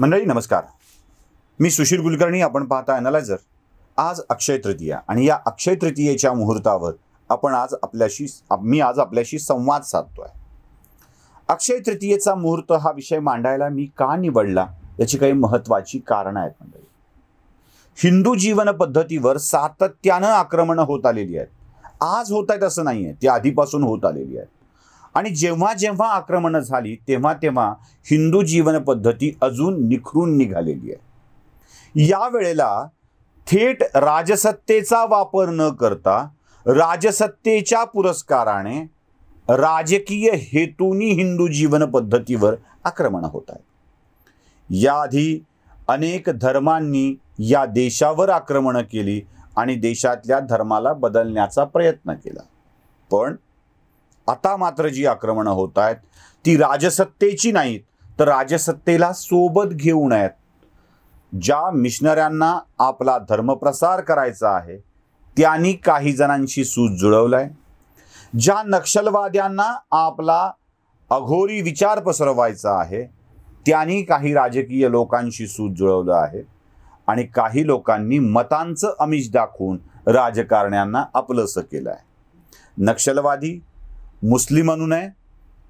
मंडळी नमस्कार मी सुशील कुलकर्णी आपण पाहता अनालायझर आज अक्षय तृतीया आणि या अक्षय तृतीयेच्या मुहूर्तावर आपण आज आपल्याशी मी आज आपल्याशी संवाद साधतोय अक्षय तृतीयेचा मुहूर्त हा विषय मांडायला मी का निवडला याची काही महत्त्वाची कारणं आहेत मंडळी हिंदू जीवन पद्धतीवर सातत्यानं आक्रमणं होत आलेली आहेत आज होत आहेत असं नाही आहे ती आधीपासून होत आलेली आहेत आणि जेव्हा जेव्हा आक्रमणं झाली तेव्हा तेव्हा हिंदू जीवनपद्धती अजून निखरून निघालेली आहे या वेळेला थेट राजसत्तेचा वापर न करता राजसत्तेच्या पुरस्काराने राजकीय हेतूनी हिंदू जीवन पद्धतीवर आक्रमण होत आहेत याआधी अनेक धर्मांनी या देशावर आक्रमणं केली आणि देशातल्या धर्माला बदलण्याचा प्रयत्न केला पण आता मात्र जी आक्रमणं होत आहेत ती राजसत्तेची नाहीत तर राजसत्तेला सोबत घेऊन आहेत ज्या मिशनऱ्यांना आपला धर्मप्रसार करायचा आहे त्यांनी काही जणांशी सूज जुळवलाय ज्या नक्षलवाद्यांना आपला अघोरी विचार पसरवायचा आहे त्यांनी काही राजकीय लोकांशी सूज जुळवलं आहे आणि काही लोकांनी मतांचं अमिष दाखवून राजकारण्यांना आपलंसं केलं आहे नक्षलवादी मुस्लिम अनुनय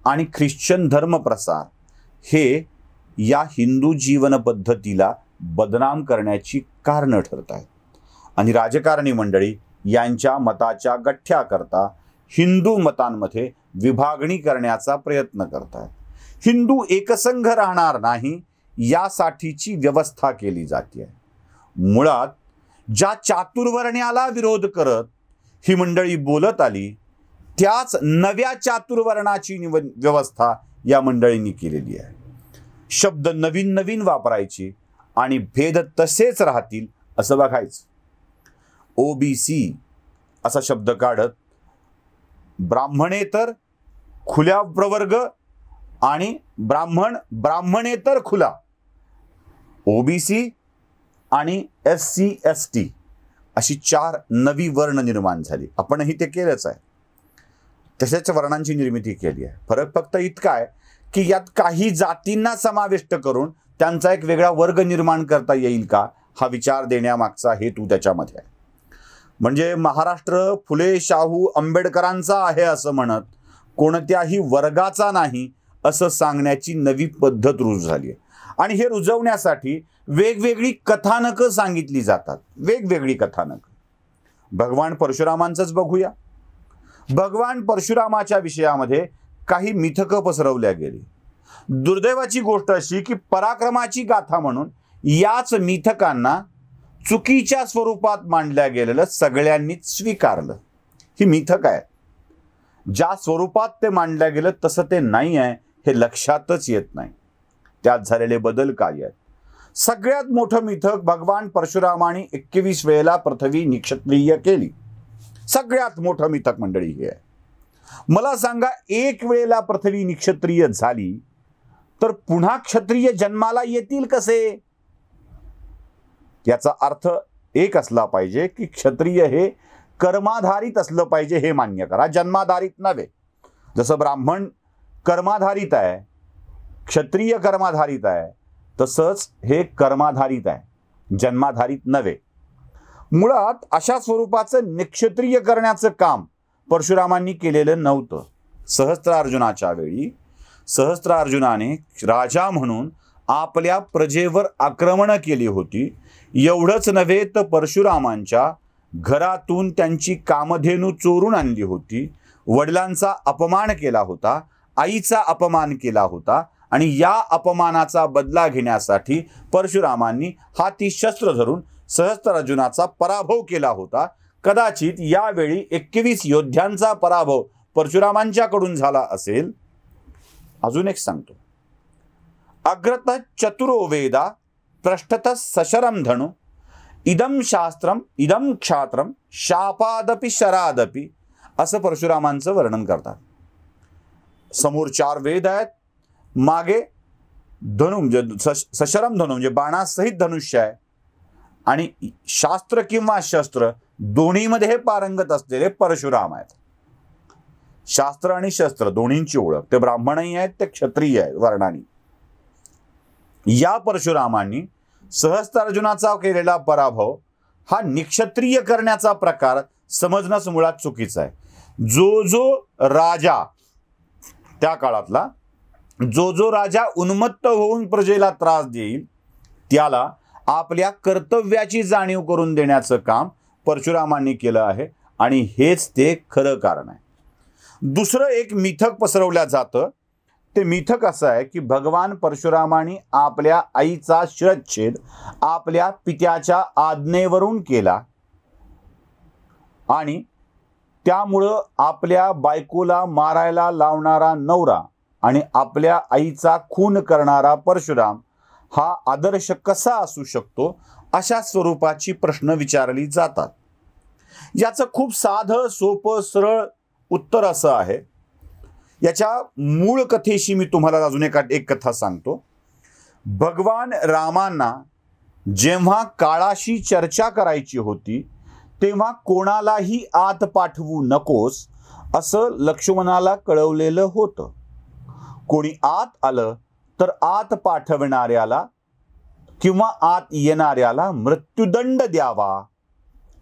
आणि ख्रिश्चन धर्मप्रसार हे या हिंदू जीवनपद्धतीला बदनाम करण्याची कारणं ठरत आहेत आणि राजकारणी मंडळी यांच्या मताच्या गठ्ठ्याकरता हिंदू मतांमध्ये विभागणी करण्याचा प्रयत्न करत आहेत हिंदू एकसंघ राहणार नाही यासाठीची व्यवस्था केली जाते मुळात ज्या चातुर्वर्ण्याला विरोध करत ही मंडळी बोलत आली त्याच नव्या चातुर्वर्णाची निव व्यवस्था या मंडळींनी केलेली आहे शब्द नवीन नवीन वापरायचे आणि भेद तसेच राहतील असं बघायचं ओबीसी असा शब्द काढत ब्राह्मणेतर खुल्या प्रवर्ग आणि ब्राह्मण ब्राह्मणेतर खुला ओबीसी आणि एस सी एस टी अशी चार नवी वर्ण निर्माण झाली आपणही ते केलंच आहे तसेच वर्णांची निर्मिती केली आहे फरक फक्त इतका आहे की यात काही जातींना समाविष्ट करून त्यांचा एक वेगळा वर्ग निर्माण करता येईल का हा विचार देण्यामागचा हेतू त्याच्यामध्ये आहे म्हणजे महाराष्ट्र फुले शाहू आंबेडकरांचा आहे असं म्हणत कोणत्याही वर्गाचा नाही असं सांगण्याची नवी पद्धत रुजू झाली आहे आणि हे रुजवण्यासाठी वेगवेगळी कथानकं सांगितली जातात वेगवेगळी कथानक भगवान परशुरामांचंच बघूया भगवान परशुरामाच्या विषयामध्ये काही मिथक पसरवल्या गेली दुर्दैवाची गोष्ट अशी की पराक्रमाची गाथा म्हणून याच मिथकांना चुकीच्या स्वरूपात मांडल्या गेलेलं सगळ्यांनी स्वीकारलं ही मिथक आहे ज्या स्वरूपात ते मांडलं गेलं तसं ते नाही आहे हे लक्षातच येत नाही त्यात झालेले बदल काय आहेत सगळ्यात मोठं मिथक भगवान परशुरामाने एकवीस वेळेला पृथ्वी निक्षत्रिय केली सगळ्यात मोठं मिथक मंडळी हे आहे मला सांगा एक वेळेला पृथ्वी निक्षत्रिय झाली तर पुन्हा क्षत्रिय जन्माला येतील कसे याचा अर्थ एक असला पाहिजे की क्षत्रिय हे कर्माधारित असलं पाहिजे हे मान्य करा जन्माधारित नव्हे जसं ब्राह्मण कर्माधारित आहे क्षत्रिय कर्माधारित आहे तसंच हे कर्माधारित आहे जन्माधारित नव्हे मुळात अशा स्वरूपाचं निक्षत्रिय करण्याचं काम परशुरामांनी केलेलं नव्हतं अर्जुनाच्या वेळी अर्जुनाने राजा म्हणून आपल्या प्रजेवर आक्रमणं केली होती एवढंच नव्हे तर परशुरामांच्या घरातून त्यांची कामधेनू चोरून आणली होती वडिलांचा अपमान केला होता आईचा अपमान केला होता आणि या अपमानाचा बदला घेण्यासाठी परशुरामांनी हाती शस्त्र धरून सहस्त्रार्जुनाचा पराभव केला होता कदाचित यावेळी एकवीस योद्ध्यांचा पराभव परशुरामांच्याकडून झाला असेल अजून एक सांगतो अग्रत चतुरो वेदा पृष्ठत सशरम धनु इदम शास्त्रम इदम क्षात्रम शापादपी शरादपी असं परशुरामांचं वर्णन करतात समोर चार वेद आहेत मागे धनु म्हणजे सशरम धनु म्हणजे बाणासहित धनुष्य आहे आणि शास्त्र किंवा शस्त्र दोन्हीमध्ये हे पारंगत असलेले परशुराम आहेत शास्त्र आणि शस्त्र दोन्हींची ओळख ते ब्राह्मणही आहेत ते क्षत्रिय आहेत वर्णानी या परशुरामांनी सहस्त्रार्जुनाचा केलेला पराभव हा निक्षत्रिय करण्याचा प्रकार समजण्यास मुळात चुकीचा आहे जो जो राजा त्या काळातला जो जो राजा उन्मत्त होऊन प्रजेला त्रास देईल त्याला आपल्या कर्तव्याची जाणीव करून देण्याचं काम परशुरामांनी केलं आहे आणि हेच ते खरं कारण आहे दुसरं एक मिथक पसरवलं जातं ते मिथक असं आहे की भगवान परशुरामाने आपल्या आईचा शिरच्छेद आपल्या पित्याच्या आज्ञेवरून केला आणि त्यामुळं आपल्या बायकोला मारायला लावणारा नवरा आणि आपल्या आईचा खून करणारा परशुराम हा आदर्श कसा असू शकतो अशा स्वरूपाची प्रश्न विचारली जातात याचं खूप साधं सोपं सरळ उत्तर असं आहे याच्या मूळ कथेशी मी तुम्हाला अजून एका एक कथा सांगतो भगवान रामांना जेव्हा काळाशी चर्चा करायची होती तेव्हा कोणालाही आत पाठवू नकोस असं लक्ष्मणाला कळवलेलं होतं कोणी आत आलं तर आत पाठवणाऱ्याला किंवा आत येणाऱ्याला मृत्यूदंड द्यावा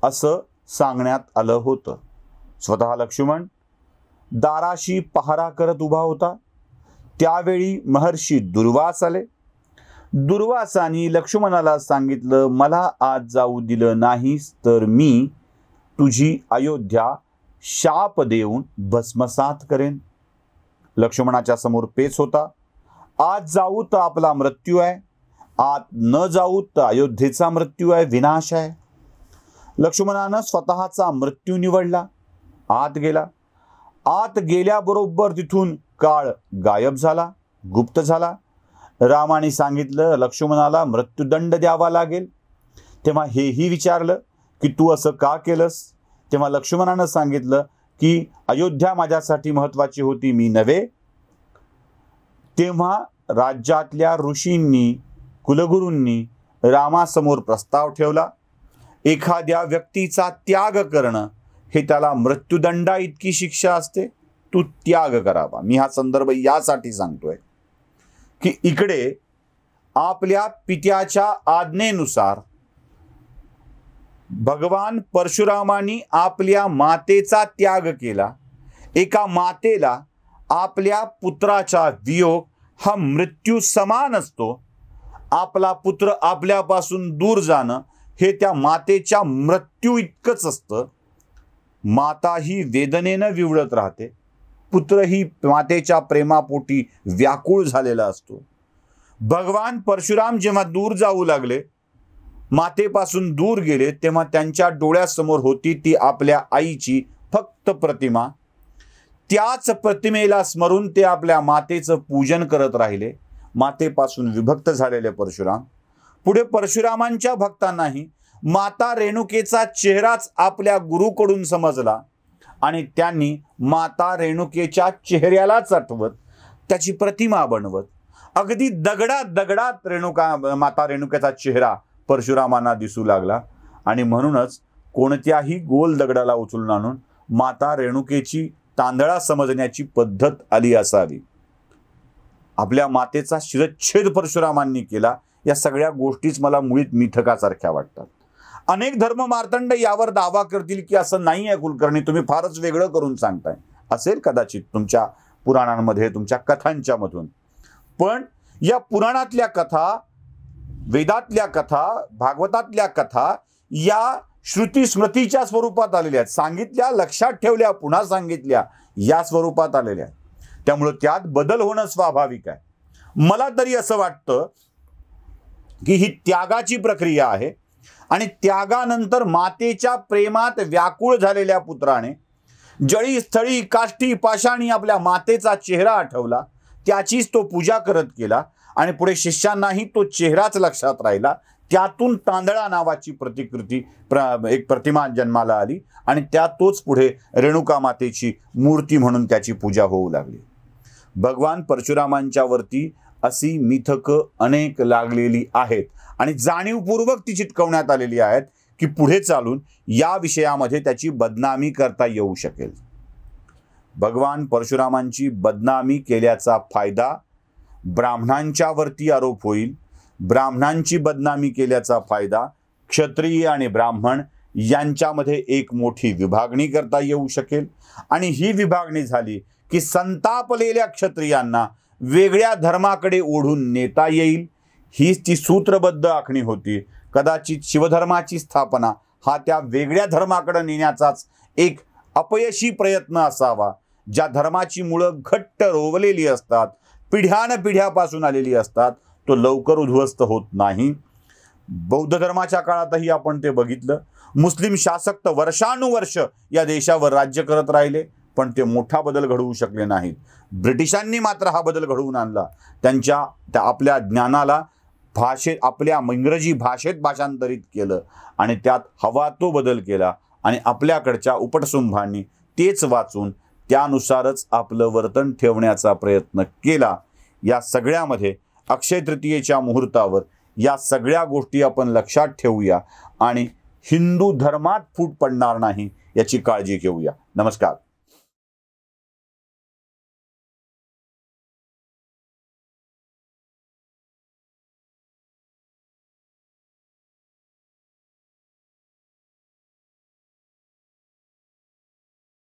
असं सांगण्यात आलं होतं स्वतः लक्ष्मण दाराशी पहारा करत उभा होता त्यावेळी महर्षी दुर्वास आले दुर्वासानी लक्ष्मणाला सांगितलं मला आज जाऊ दिलं नाहीस तर मी तुझी अयोध्या शाप देऊन भस्मसात करेन लक्ष्मणाच्या समोर पेच होता आत जाऊ तर आपला मृत्यू आहे आत न जाऊ तर अयोध्येचा मृत्यू आहे विनाश आहे लक्ष्मणानं स्वतःचा मृत्यू निवडला आत गेला आत गेल्याबरोबर तिथून काळ गायब झाला गुप्त झाला रामाने सांगितलं लक्ष्मणाला मृत्यूदंड द्यावा लागेल तेव्हा हेही विचारलं की तू असं का केलंस तेव्हा लक्ष्मणानं सांगितलं की अयोध्या माझ्यासाठी महत्वाची होती मी नव्हे तेव्हा राज्यातल्या ऋषींनी कुलगुरूंनी रामासमोर प्रस्ताव ठेवला एखाद्या व्यक्तीचा त्याग करणं हे त्याला मृत्यूदंडा इतकी शिक्षा असते तू त्याग करावा मी हा संदर्भ यासाठी सांगतोय की इकडे आपल्या पित्याच्या आज्ञेनुसार भगवान परशुरामानी आपल्या मातेचा त्याग केला एका मातेला आपल्या पुत्राचा वियोग हा मृत्यू समान असतो आपला पुत्र आपल्यापासून दूर जाणं हे त्या मातेच्या मृत्यू इतकंच असतं माता ही वेदनेनं विवळत राहते पुत्र ही मातेच्या प्रेमापोटी व्याकुळ झालेला असतो भगवान परशुराम जेव्हा दूर जाऊ लागले मातेपासून दूर गेले तेव्हा त्यांच्या डोळ्यासमोर होती ती आपल्या आईची फक्त प्रतिमा त्याच प्रतिमेला स्मरून ते आपल्या मातेचं पूजन करत राहिले मातेपासून विभक्त झालेले परशुराम पुढे परशुरामांच्या भक्तांनाही माता रेणुकेचा चेहराच आपल्या गुरुकडून समजला आणि त्यांनी माता रेणुकेच्या चेहऱ्यालाच आठवत त्याची प्रतिमा बनवत अगदी दगडात दगडात रेणुका माता रेणुकेचा चेहरा परशुरामांना दिसू लागला आणि म्हणूनच कोणत्याही गोल दगडाला उचलून आणून माता रेणुकेची तांदळा समजण्याची पद्धत आली असावी आपल्या मातेचा शिरच्छेद परशुरामांनी केला या सगळ्या गोष्टीच मला मुळीत मिथकासारख्या वाटतात अनेक धर्म मार्तंड यावर दावा करतील की असं नाही आहे कुलकर्णी तुम्ही फारच वेगळं करून सांगताय असेल कदाचित तुमच्या पुराणांमध्ये तुमच्या कथांच्या मधून पण या पुराणातल्या कथा वेदातल्या कथा भागवतातल्या कथा या श्रुती स्मृतीच्या स्वरूपात आलेल्या आहेत सांगितल्या लक्षात ठेवल्या पुन्हा सांगितल्या या स्वरूपात आलेल्या आहेत त्यामुळं त्यात बदल होणं स्वाभाविक आहे मला तरी असं वाटतं की ही त्यागाची प्रक्रिया आहे आणि त्यागानंतर मातेच्या प्रेमात व्याकुळ झालेल्या पुत्राने जळी स्थळी काष्टी पाषाणी आपल्या मातेचा चेहरा आठवला त्याचीच तो पूजा करत केला आणि पुढे शिष्यांनाही तो चेहराच लक्षात राहिला त्यातून तांदळा नावाची प्रतिकृती प्र एक प्रतिमा जन्माला आली आणि त्या तोच पुढे रेणुका मातेची मूर्ती म्हणून त्याची पूजा होऊ लागली भगवान परशुरामांच्या वरती अशी मिथकं अनेक लागलेली आहेत आणि जाणीवपूर्वक ती चिटकवण्यात आलेली आहेत की पुढे चालून या विषयामध्ये त्याची बदनामी करता येऊ शकेल भगवान परशुरामांची बदनामी केल्याचा फायदा ब्राह्मणांच्यावरती आरोप होईल ब्राह्मणांची बदनामी केल्याचा फायदा क्षत्रिय आणि ब्राह्मण यांच्यामध्ये एक मोठी विभागणी करता येऊ शकेल आणि ही विभागणी झाली की संतापलेल्या क्षत्रियांना वेगळ्या धर्माकडे ओढून नेता येईल हीच ती सूत्रबद्ध आखणी होती कदाचित शिवधर्माची स्थापना हा त्या वेगळ्या धर्माकडे नेण्याचाच एक अपयशी प्रयत्न असावा ज्या धर्माची मुळं घट्ट रोवलेली असतात पिढ्यानपिढ्यापासून आलेली असतात तो लवकर उद्ध्वस्त होत नाही बौद्ध धर्माच्या काळातही आपण ते बघितलं मुस्लिम शासक तर वर्षानुवर्ष या देशावर राज्य करत राहिले पण ते मोठा बदल घडवू शकले नाहीत ब्रिटिशांनी मात्र हा बदल घडवून आणला त्यांच्या त्या आपल्या ज्ञानाला भाषेत आपल्या इंग्रजी भाषेत भाषांतरित केलं आणि त्यात हवा तो बदल केला आणि आपल्याकडच्या उपटसुंभांनी तेच वाचून त्यानुसारच आपलं वर्तन ठेवण्याचा प्रयत्न केला या सगळ्यामध्ये अक्षय तृतीयेच्या मुहूर्तावर या सगळ्या गोष्टी आपण लक्षात ठेवूया आणि हिंदू धर्मात फूट पडणार नाही याची काळजी घेऊया नमस्कार